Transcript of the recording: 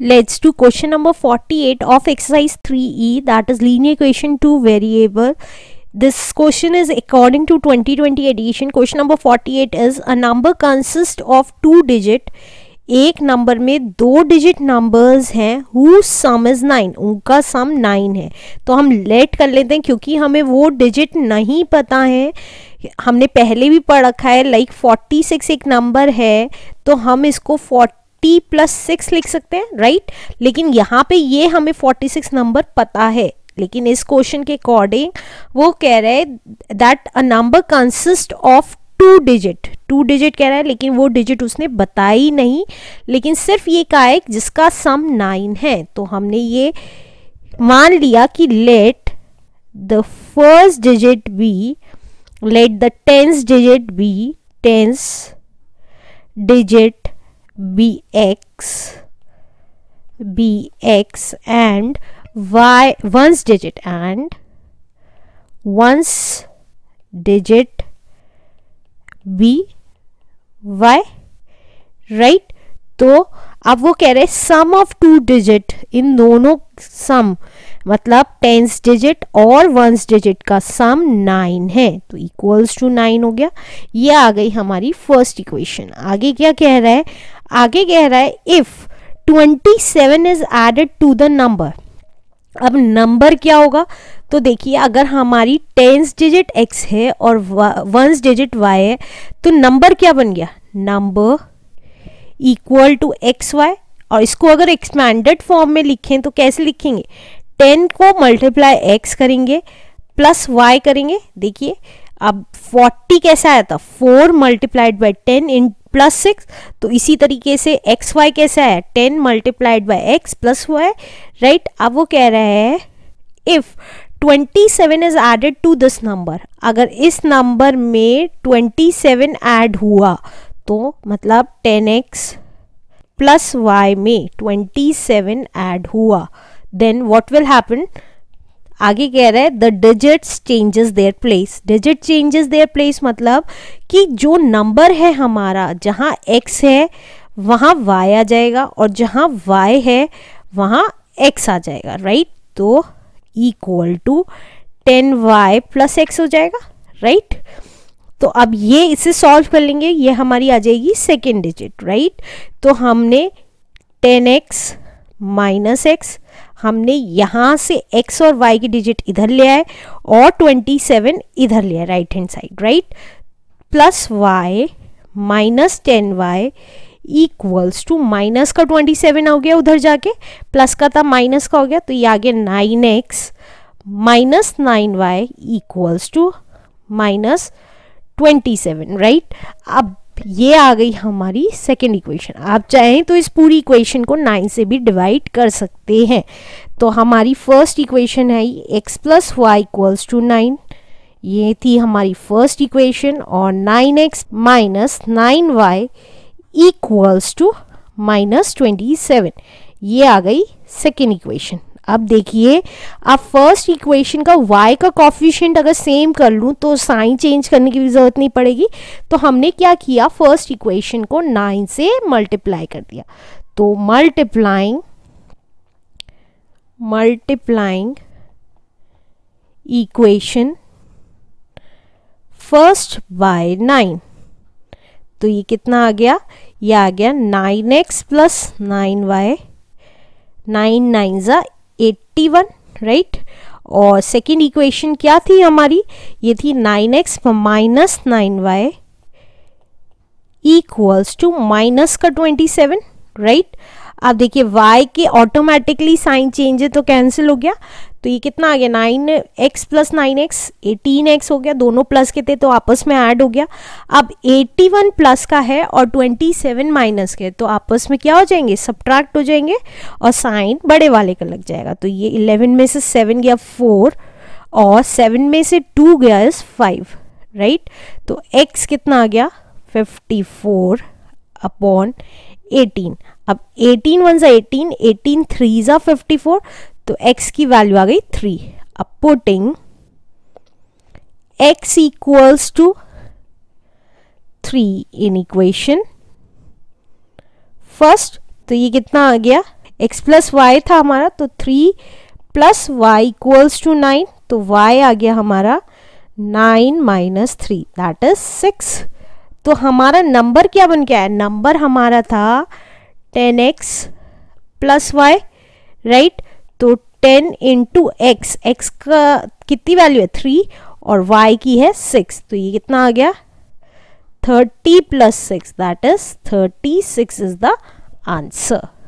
Let's do question number 48 of exercise 3e that is linear equation to variable. This question is according to 2020 edition. Question number 48 is a number consists of two digit. एक नंबर में दो digit numbers हैं who sum is nine उनका sum nine है तो हम late कर लेते हैं क्योंकि हमें वो डिजिट नहीं पता है हमने पहले भी पढ़ रखा है लाइक फोर्टी सिक्स एक नंबर है तो हम इसको फोर्टी फोर्टी प्लस सिक्स लिख सकते हैं राइट right? लेकिन यहाँ पे ये हमें फोर्टी सिक्स नंबर पता है लेकिन इस क्वेश्चन के अकॉर्डिंग वो कह रहे हैं that a number consist of two digit two digit कह रहा है लेकिन वो डिजिट उसने बताई नहीं लेकिन सिर्फ ये कहा है जिसका सम नाइन है तो हमने ये मान लिया कि let the first digit be let the tens digit be tens digit bx bx and y ones digit and ones digit b y right तो अब वो कह रहे सम ऑफ टू डिजिट इन दोनों सम मतलब टेंस डिजिट और ones digit का सम नाइन है तो इक्वल्स टू नाइन हो गया ये आ गई हमारी फर्स्ट इक्वेशन आगे क्या कह रहा है आगे कह रहा है if 27 is added to the number अब नंबर क्या होगा तो देखिए अगर हमारी टेंस डिजिट एक्स है और वंस डिजिट वाई है तो नंबर क्या बन गया number equal to x y और इसको अगर एक्सपैंडेड फॉर्म में लिखें तो कैसे लिखेंगे टेन को मल्टीप्लाई एक्स करेंगे प्लस वाई करेंगे देखिए अब 40 कैसा आया था 4 multiplied by ten in plus six तो इसी तरीके से एक्स वाई कैसा है ten multiplied by x plus y right अब वो कह रहे हैं if twenty seven is added to this number अगर इस नंबर में ट्वेंटी सेवन एड हुआ तो मतलब टेन एक्स प्लस वाई में ट्वेंटी सेवन एड हुआ देन वॉट विल हैपन आगे कह रहा है the digits changes their place digit changes their place मतलब कि जो नंबर है हमारा जहाँ एक्स है वहाँ वाई आ जाएगा और जहाँ वाई है वहाँ एक्स आ जाएगा राइट तो equal to ten y plus x हो जाएगा राइट तो अब ये इसे सॉल्व कर लेंगे ये हमारी आ जाएगी सेकेंड डिजिट राइट तो हमने टेन एक्स माइनस एक्स हमने यहाँ से x और y की डिजिट इधर ले आए और 27 इधर लिया right hand side right plus y minus ten y equals to minus का 27 हो गया उधर जाके प्लस का था माइनस का हो गया तो ये आ गया nine x minus nine y equals to minus twenty seven right अब ये आ गई हमारी सेकेंड इक्वेशन आप चाहें तो इस पूरी इक्वेशन को नाइन से भी डिवाइड कर सकते हैं तो हमारी फर्स्ट इक्वेशन है x plus y equals to nine ये थी हमारी फर्स्ट इक्वेशन और nine x minus nine y equals to minus twenty seven ये आ गई सेकेंड इक्वेशन अब देखिए अब फर्स्ट इक्वेशन का वाई का कॉफिशियंट अगर सेम कर लूँ तो साइन चेंज करने की भी ज़रूरत नहीं पड़ेगी तो हमने क्या किया फर्स्ट इक्वेशन को नाइन से मल्टीप्लाई कर दिया तो multiplying multiplying equation first by nine तो ये कितना आ गया ये आ गया nine x plus nine y nine nine ज़ा 81 राइट और सेकेंड इक्वेशन क्या थी हमारी ये थी 9x x minus nine y equals to minus का 27 राइट अब आप देखिए y के ऑटोमेटिकली साइन चेंज है तो कैंसिल हो गया तो ये कितना आ गया nine x plus nine x eighteen x हो गया दोनों प्लस के थे तो आपस में ऐड हो गया अब एट्टी वन प्लस का है और ट्वेंटी सेवन माइनस के तो आपस में क्या हो जाएंगे सब्ट्रैक्ट हो जाएंगे और साइन बड़े वाले का लग जाएगा तो ये इलेवन में से सेवन गया फोर और सेवन में से टू गया इस फाइव राइट तो एक्स कितना आ गया फिफ्टी फोर अपॉन एटीन अब एटीन वन ज़ा एटीन एटीन थ्री ज़ा फिफ्टी फोर तो x की वैल्यू आ गई थ्री अब putting x equals to three in equation first तो ये कितना आ गया x प्लस वाई था हमारा तो three plus y equals to nine तो y आ गया हमारा nine minus three that is six तो हमारा नंबर क्या बन गया है नंबर हमारा था ten x plus y right तो टेन इंटू एक्स एक्स का कितनी वैल्यू है थ्री और वाई की है सिक्स तो ये कितना आ गया thirty plus six that is thirty six is the answer